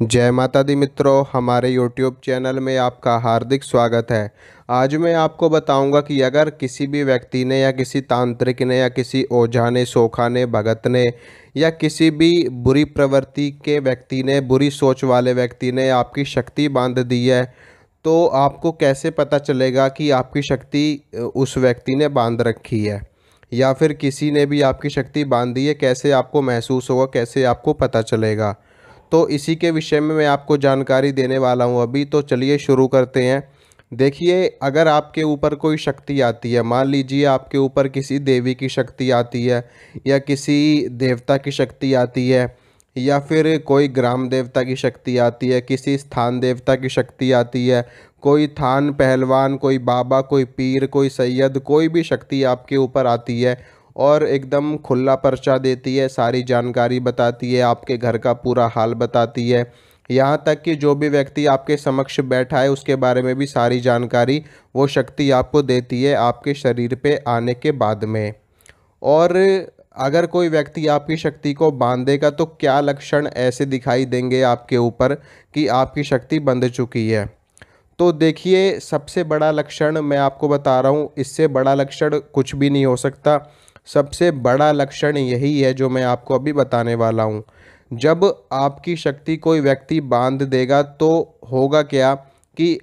जय माता दी मित्रों हमारे YouTube चैनल में आपका हार्दिक स्वागत है आज मैं आपको बताऊंगा कि अगर किसी भी व्यक्ति ने या किसी तांत्रिक ने या किसी ओझा ने सोखा ने भगत ने या किसी भी बुरी प्रवृत्ति के व्यक्ति ने बुरी सोच वाले व्यक्ति ने आपकी शक्ति बांध दी है तो आपको कैसे पता चलेगा कि आपकी शक्ति उस व्यक्ति ने बांध रखी है या फिर किसी ने भी आपकी शक्ति बांध दी है कैसे आपको महसूस होगा कैसे आपको पता चलेगा तो इसी के विषय में मैं आपको जानकारी देने वाला हूँ अभी तो चलिए शुरू करते हैं देखिए अगर आपके ऊपर कोई शक्ति आती है मान लीजिए आपके ऊपर किसी देवी की शक्ति आती है या किसी देवता की शक्ति आती है या फिर कोई ग्राम देवता की शक्ति आती है किसी स्थान देवता की शक्ति आती है कोई थान पहलवान कोई बाबा कोई पीर कोई सैयद कोई भी शक्ति आपके ऊपर आती है और एकदम खुला पर्चा देती है सारी जानकारी बताती है आपके घर का पूरा हाल बताती है यहाँ तक कि जो भी व्यक्ति आपके समक्ष बैठा है उसके बारे में भी सारी जानकारी वो शक्ति आपको देती है आपके शरीर पे आने के बाद में और अगर कोई व्यक्ति आपकी शक्ति को बांध देगा तो क्या लक्षण ऐसे दिखाई देंगे आपके ऊपर कि आपकी शक्ति बंध चुकी है तो देखिए सबसे बड़ा लक्षण मैं आपको बता रहा हूँ इससे बड़ा लक्षण कुछ भी नहीं हो सकता सबसे बड़ा लक्षण यही है जो मैं आपको अभी बताने वाला हूँ जब आपकी शक्ति कोई व्यक्ति बांध देगा तो होगा क्या कि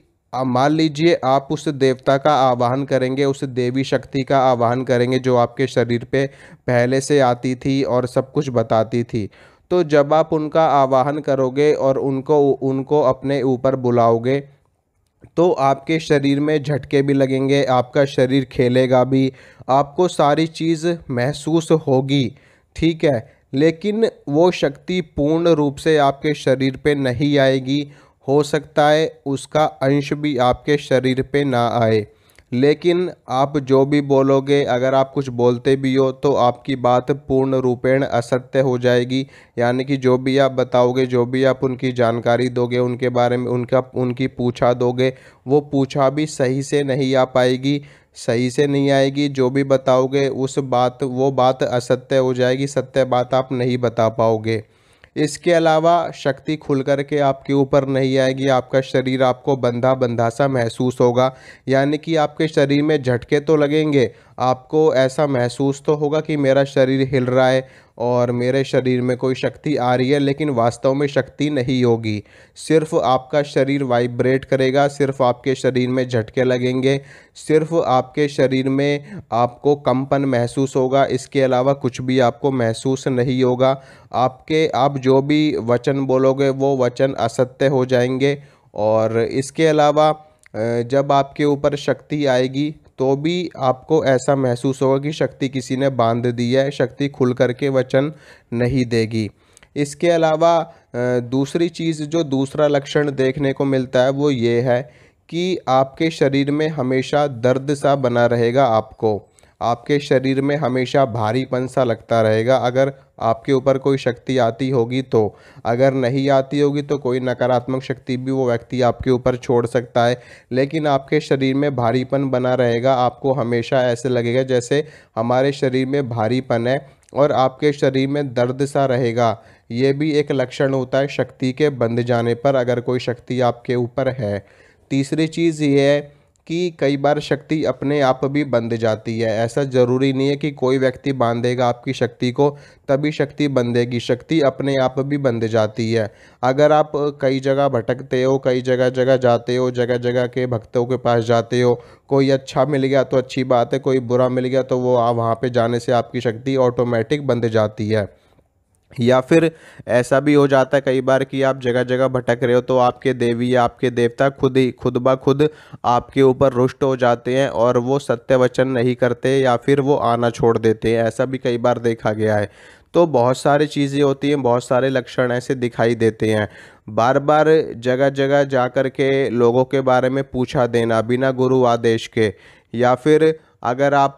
मान लीजिए आप उस देवता का आवाहन करेंगे उस देवी शक्ति का आवाहन करेंगे जो आपके शरीर पे पहले से आती थी और सब कुछ बताती थी तो जब आप उनका आवाहन करोगे और उनको उनको अपने ऊपर बुलाओगे तो आपके शरीर में झटके भी लगेंगे आपका शरीर खेलेगा भी आपको सारी चीज़ महसूस होगी ठीक है लेकिन वो शक्ति पूर्ण रूप से आपके शरीर पे नहीं आएगी हो सकता है उसका अंश भी आपके शरीर पे ना आए लेकिन आप जो भी बोलोगे अगर आप कुछ बोलते भी हो तो आपकी बात पूर्ण रूपेण असत्य हो जाएगी यानी कि जो भी आप बताओगे जो भी आप उनकी जानकारी दोगे उनके बारे में उनका उनकी पूछा दोगे वो पूछा भी सही से नहीं आ पाएगी सही से नहीं आएगी जो भी बताओगे उस बात वो बात असत्य हो जाएगी सत्य बात आप नहीं बता पाओगे इसके अलावा शक्ति खुल कर के आपके ऊपर नहीं आएगी आपका शरीर आपको बंधा बंधा सा महसूस होगा यानी कि आपके शरीर में झटके तो लगेंगे आपको ऐसा महसूस तो होगा कि मेरा शरीर हिल रहा है और मेरे शरीर में कोई शक्ति आ रही है लेकिन वास्तव में शक्ति नहीं होगी सिर्फ आपका शरीर वाइब्रेट करेगा सिर्फ आपके शरीर में झटके लगेंगे सिर्फ आपके शरीर में आपको कंपन महसूस होगा इसके अलावा कुछ भी आपको महसूस नहीं होगा आपके आप जो भी वचन बोलोगे वो वचन असत्य हो जाएंगे और इसके अलावा जब आपके ऊपर शक्ति आएगी तो भी आपको ऐसा महसूस होगा कि शक्ति किसी ने बांध दी है शक्ति खुल करके वचन नहीं देगी इसके अलावा दूसरी चीज़ जो दूसरा लक्षण देखने को मिलता है वो ये है कि आपके शरीर में हमेशा दर्द सा बना रहेगा आपको आपके शरीर में हमेशा भारीपन सा लगता रहेगा अगर आपके ऊपर कोई शक्ति आती होगी तो अगर नहीं आती होगी तो कोई नकारात्मक शक्ति भी वो व्यक्ति आपके ऊपर छोड़ सकता है लेकिन आपके शरीर में भारीपन बना रहेगा आपको हमेशा ऐसे लगेगा जैसे हमारे शरीर में भारीपन है और आपके शरीर में दर्द सा रहेगा ये भी एक लक्षण होता है शक्ति के बंध जाने पर अगर कोई शक्ति आपके ऊपर है तीसरी चीज़ ये है कि कई बार शक्ति अपने आप भी बंध जाती है ऐसा ज़रूरी नहीं है कि कोई व्यक्ति बांधेगा आपकी शक्ति को तभी शक्ति बंधेगी शक्ति अपने आप भी बंध जाती है अगर आप कई जगह भटकते हो कई जगह जगह जाते हो जगह जगह के भक्तों के पास जाते हो कोई अच्छा मिल गया तो अच्छी बात है कोई बुरा मिल गया तो वो वहाँ पर जाने से आपकी शक्ति ऑटोमेटिक बंध जाती है या फिर ऐसा भी हो जाता है कई बार कि आप जगह जगह भटक रहे हो तो आपके देवी या आपके देवता खुद ही खुद ब खुद आपके ऊपर रुष्ट हो जाते हैं और वो सत्य वचन नहीं करते या फिर वो आना छोड़ देते हैं ऐसा भी कई बार देखा गया है तो बहुत सारी चीज़ें होती हैं बहुत सारे लक्षण ऐसे दिखाई देते हैं बार बार जगह जगह जा कर के लोगों के बारे में पूछा देना बिना गुरु आदेश के या फिर अगर आप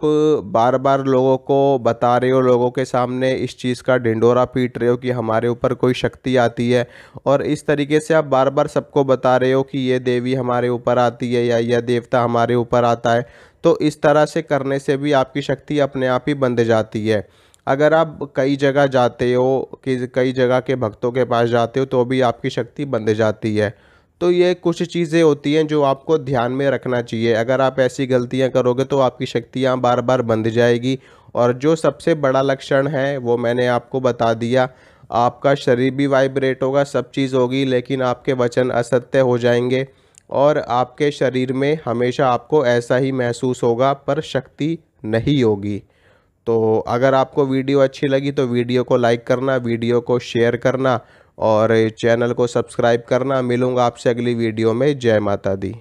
बार बार लोगों को बता रहे हो लोगों के सामने इस चीज़ का ढिंडोरा पीट रहे हो कि हमारे ऊपर कोई शक्ति आती है और इस तरीके से आप बार बार सबको बता रहे हो कि ये देवी हमारे ऊपर आती है या यह देवता हमारे ऊपर आता है तो इस तरह से करने से भी आपकी शक्ति अपने आप ही बंध जाती है अगर आप कई जगह जाते हो कि कई जगह के भक्तों के पास जाते हो तो भी आपकी शक्ति बंध जाती है तो ये कुछ चीज़ें होती हैं जो आपको ध्यान में रखना चाहिए अगर आप ऐसी गलतियां करोगे तो आपकी शक्तियां बार बार बंध जाएगी और जो सबसे बड़ा लक्षण है वो मैंने आपको बता दिया आपका शरीर भी वाइब्रेट होगा सब चीज़ होगी लेकिन आपके वचन असत्य हो जाएंगे और आपके शरीर में हमेशा आपको ऐसा ही महसूस होगा पर शक्ति नहीं होगी तो अगर आपको वीडियो अच्छी लगी तो वीडियो को लाइक करना वीडियो को शेयर करना और चैनल को सब्सक्राइब करना मिलूँगा आपसे अगली वीडियो में जय माता दी